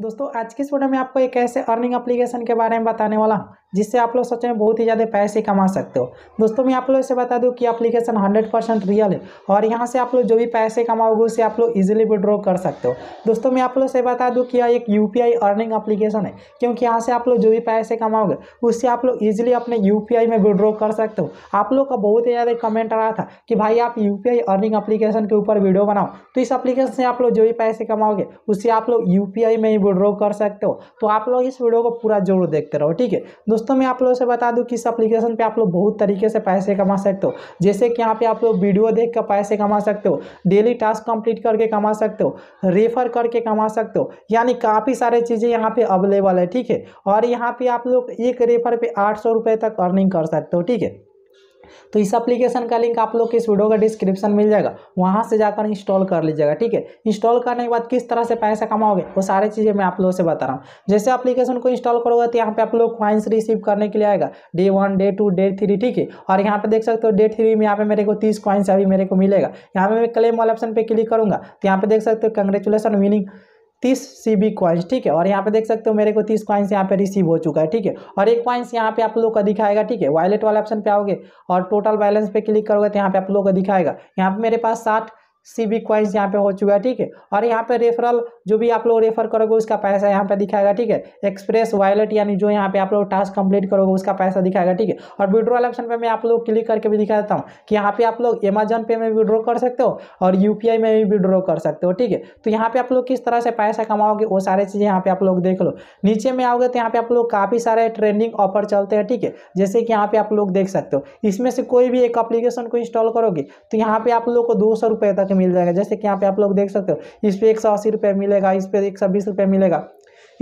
दोस्तों आज की इस वीडियो में आपको एक ऐसे अर्निंग एप्लीकेशन के बारे में बताने वाला हूँ जिससे आप लोग सच में बहुत ही ज़्यादा पैसे कमा सकते हो दोस्तों मैं आप लोग से बता दूँ कि एप्लीकेशन हंड्रेड परसेंट रियल है और यहाँ से आप लोग जो भी पैसे कमाओगे उसे आप लोग ईजिली विड्रॉ कर सकते हो दोस्तों मैं आप लोग से बता दूँ कि यह एक यू अर्निंग अप्लीकेशन है क्योंकि यहाँ से आप लोग जो भी पैसे कमाओगे उससे आप लोग ईजिली अपने यू में विड्रॉ कर सकते हो आप लोग का बहुत ही ज़्यादा कमेंट आ रहा था कि भाई आप यू अर्निंग अप्लीकेशन के ऊपर वीडियो बनाओ तो इस अप्लीकेशन से आप लोग जो भी पैसे कमाओगे उससे आप लोग यू में ही विड्रॉ कर सकते हो तो आप लोग इस वीडियो को पूरा जरूर देखते रहो ठीक है दोस्तों दोस्तों मैं आप लोगों से बता दूं कि इस एप्लीकेशन पे आप लोग बहुत तरीके से पैसे कमा सकते हो जैसे कि यहाँ पे आप लोग वीडियो देख कर पैसे कमा सकते हो डेली टास्क कंप्लीट करके कमा सकते हो रेफर करके कमा सकते हो यानी काफ़ी सारे चीज़ें यहाँ पे अवेलेबल है ठीक है और यहाँ पे आप लोग एक रेफर पे आठ सौ तक अर्निंग कर सकते हो ठीक है तो इस एप्लीकेशन का लिंक आप लोग के इस वीडियो का डिस्क्रिप्शन मिल जाएगा वहाँ से जाकर इंस्टॉल कर लीजिएगा ठीक है इंस्टॉल करने के बाद किस तरह से पैसा कमाओगे वो सारी चीज़ें मैं आप लोगों से बता रहा हूँ जैसे एप्लीकेशन को इंस्टॉल करोगे तो यहाँ पे आप लोग क्वाइंस रिसीव करने के लिए आएगा day one day two day three ठीक है और यहाँ पे देख सकते हो डे थ्री में यहाँ पे मेरे को तीस क्वाइंस अभी मेरे को मिलेगा यहाँ पर मैं क्लेम वाले ऑप्शन पर क्लिक करूँगा तो यहाँ पर देख सकते हो कंग्रेचुलेसन विनिंग तीस सी बी क्वाइंस ठीक है और यहाँ पे देख सकते हो मेरे को तीस क्वाइंस यहाँ पे रिसीव हो चुका है ठीक है और एक क्वाइंस यहाँ पे आप लोग का दिखाएगा ठीक है वॉलेट वाले ऑप्शन पे आओगे और टोटल बैलेंस पे क्लिक करोगे तो यहाँ पे आप लोग का दिखाएगा यहाँ पे मेरे पास साठ सी बी क्वाइंस यहाँ पे हो चुका है ठीक है और यहाँ पे रेफरल जो भी आप लोग रेफर करोगे उसका पैसा यहाँ पे दिखाएगा ठीक है एक्सप्रेस वॉलेट यानी जो यहाँ पे आप लोग टास्क कंप्लीट करोगे उसका पैसा दिखाएगा ठीक है और विड्रॉल ऑप्शन पे मैं आप लोग क्लिक करके भी दिखा देता हूँ कि यहाँ पे आप लोग अमेजन पे में विड्रॉ कर सकते हो और यू में भी विड्रॉ कर सकते हो ठीक है तो यहाँ पे आप लोग किस तरह से पैसा कमाओगे वो सारी चीज़ें यहाँ पे आप लोग देख लो नीचे में आओगे तो यहाँ पे आप लोग काफ़ी सारे ट्रेंडिंग ऑफर चलते हैं ठीक है जैसे कि यहाँ पे आप लोग देख सकते हो इसमें से कोई भी एक अप्लीकेशन को इंस्टॉल करोगे तो यहाँ पे आप लोग को दो सौ तक मिल जाएगा जैसे कि यहाँ पे आप लोग देख सकते हो इस पर एक सौ अस्सी रुपये मिलेगा इस पर एक सौ बीस रुपये मिलेगा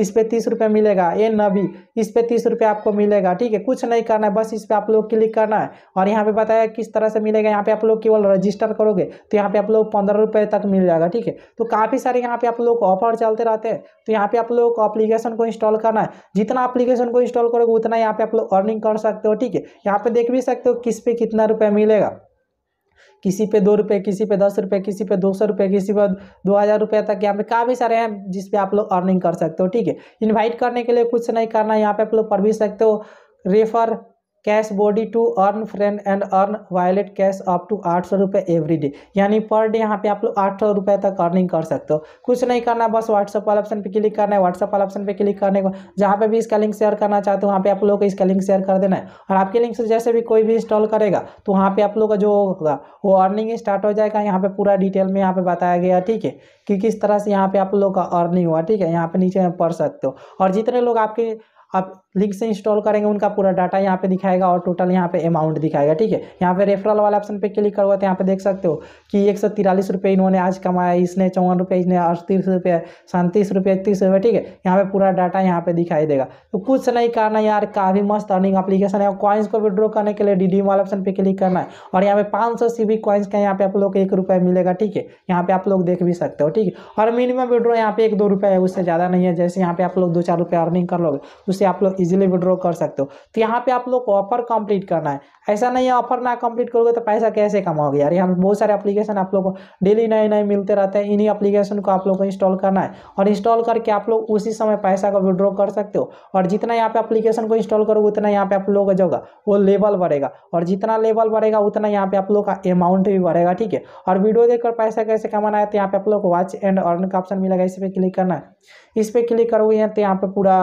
इस पर तीस रुपये मिलेगा ए नबी इस पर तीस रुपये आपको मिलेगा ठीक है कुछ नहीं करना है बस इस पर आप लोग क्लिक करना है और यहाँ पे बताया किस तरह से मिलेगा यहाँ पे आप लोग केवल रजिस्टर करोगे तो यहाँ पे आप लोग पंद्रह रुपये तक मिल जाएगा ठीक है तो काफ़ी सारे यहाँ पे आप लोग ऑफर चलते रहते हैं तो यहाँ पे आप लोग अप्लीकेशन को इंस्टॉल करना है जितना अप्लीकेशन को इंस्टॉल करोगे उतना यहाँ पे आप लोग अर्निंग कर सकते हो ठीक है यहाँ पे देख भी सकते हो किस पे कितना रुपये मिलेगा किसी पे दो रुपये किसी पे दस रुपये किसी पे दो सौ रुपये किसी पर दो हज़ार रुपये तक यहाँ पे काफ़ी सारे हैं जिस पे आप लोग अर्निंग कर सकते हो ठीक है इनवाइट करने के लिए कुछ नहीं करना यहाँ पे आप लोग पढ़ भी सकते हो refer cash buddy to earn friend and earn violet cash up to आठ सौ रुपये एवरी डे यानी पर डे यहाँ पे आप लोग आठ सौ रुपये तक अर्निंग कर सकते हो कुछ नहीं करना बस व्हाट्सअप वाला ऑप्शन पे क्लिक करना है व्हाट्सअप वाला ऑप्शन पे क्लिक करने को जहाँ पे भी इसका लिंक शेयर करना चाहते हो वहाँ पे आप लोग को इसका लिंक शेयर कर देना है और आपके लिंक से जैसे भी कोई भी इंस्टॉल करेगा तो वहाँ पर आप लोग का जो होगा वो अर्निंग स्टार्ट हो जाएगा यहाँ पर पूरा डिटेल में यहाँ पर बताया गया ठीक है कि किस तरह से यहाँ पर आप लोग का अर्निंग हुआ ठीक है यहाँ पर नीचे में पढ़ सकते हो और जितने लोग आपके आप लिंक से इंस्टॉल करेंगे उनका पूरा डाटा यहाँ पे दिखाएगा और टोटल यहाँ पे अमाउंट दिखाएगा ठीक है यहाँ पे रेफरल वाला ऑप्शन पे क्लिक करोगे तो यहाँ पे देख सकते हो कि एक सौ तिरालीस रुपये इन्होंने आज कमाया इसने चौवन रुपये इसने अड़तीस रुपये सैंतीस रुपये इकतीस रुपये ठीक है यहाँ पे पूरा डाटा यहाँ पे दिखाई देगा तो कुछ नहीं करना यार काफ़ी मस्त अर्निंग अपलीकेशन है कॉइन्स को विड्रॉ करने के लिए डी वाले ऑप्शन पर क्लिक करना है और यहाँ पे पाँच सौ सी कॉइन्स का यहाँ पे आप लोग को एक रुपये मिलेगा ठीक है यहाँ पे आप लोग देख भी सकते हो ठीक है और मिनिमम विड्रॉ यहाँ पे एक दो रुपये है उससे ज़्यादा नहीं है जैसे यहाँ पे आप लोग दो चार रुपये अर्निंग कर लोगे उससे आप लोग इजीली विड्रॉ कर सकते हो तो यहाँ पे आप लोग को ऑफर कंप्लीट करना है ऐसा नहीं है ऑफर ना कंप्लीट करोगे तो पैसा कैसे कमाओगे यार यहाँ पे बहुत सारे एप्लीकेशन आप लोग को डेली नए नए मिलते रहते हैं इन्हीं एप्लीकेशन को आप लोग को इंस्टॉल करना है और इंस्टॉल करके आप लोग उसी समय पैसा का विड्रॉ कर सकते हो और जितना यहाँ पे अपलीकेशन को इंस्टॉल करोगे उतना यहाँ पे आप लोग का जाओगा वो लेवल बढ़ेगा और जितना लेवल बढ़ेगा उतना यहाँ पे आप लोग का अमाउंट भी बढ़ेगा ठीक है और वीडियो देखकर पैसा कैसे कमाना है तो यहाँ पे आप लोग को वॉच एंड अर्न का ऑप्शन मिलेगा इस पर क्लिक करना है इस पर क्लिक करोगे तो यहाँ पे पूरा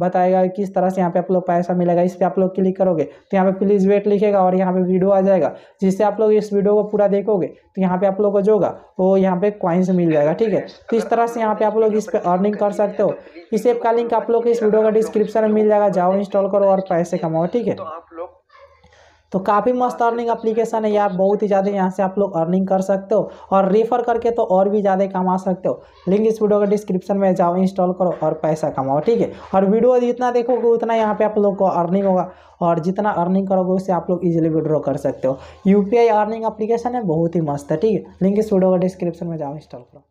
बताएगा किस तरह से यहाँ पे आप लोग पैसा मिलेगा इस पर आप लोग क्लिक करोगे तो यहाँ पे प्लीज़ वेट लिखेगा और यहाँ पे वीडियो आ जाएगा जिससे आप लोग इस वीडियो को पूरा देखोगे तो यहाँ पे आप लोग को जो होगा वो यहाँ पे क्वाइंस मिल जाएगा ठीक है तो इस तरह से यहाँ पे आप लोग इस पर अर्निंग कर सकते हो इस ऐप का लिंक आप लोग इस वीडियो का डिस्क्रिप्शन में मिल जाएगा जाओ इंस्टॉल करो और पैसे कमाओ ठीक है तो तो काफ़ी मस्त अर्निंग अप्लीकेशन है यार बहुत ही ज़्यादा यहाँ से आप लोग अर्निंग कर सकते हो और रेफर करके तो और भी ज़्यादा कमा सकते हो लिंक इस वीडियो के डिस्क्रिप्शन में जाओ इंस्टॉल करो और पैसा कमाओ ठीक है और वीडियो जितना देखोगे उतना यहाँ पे आप लोग को अर्निंग होगा और जितना अर्निंग करोगे उससे आप लोग इजिली विड्रॉ कर सकते हो यू अर्निंग अप्लीकेशन है बहुत ही मस्त है ठीक है लिंक इस वीडियो का डिस्क्रिप्शन में जाओ इंस्टॉल करो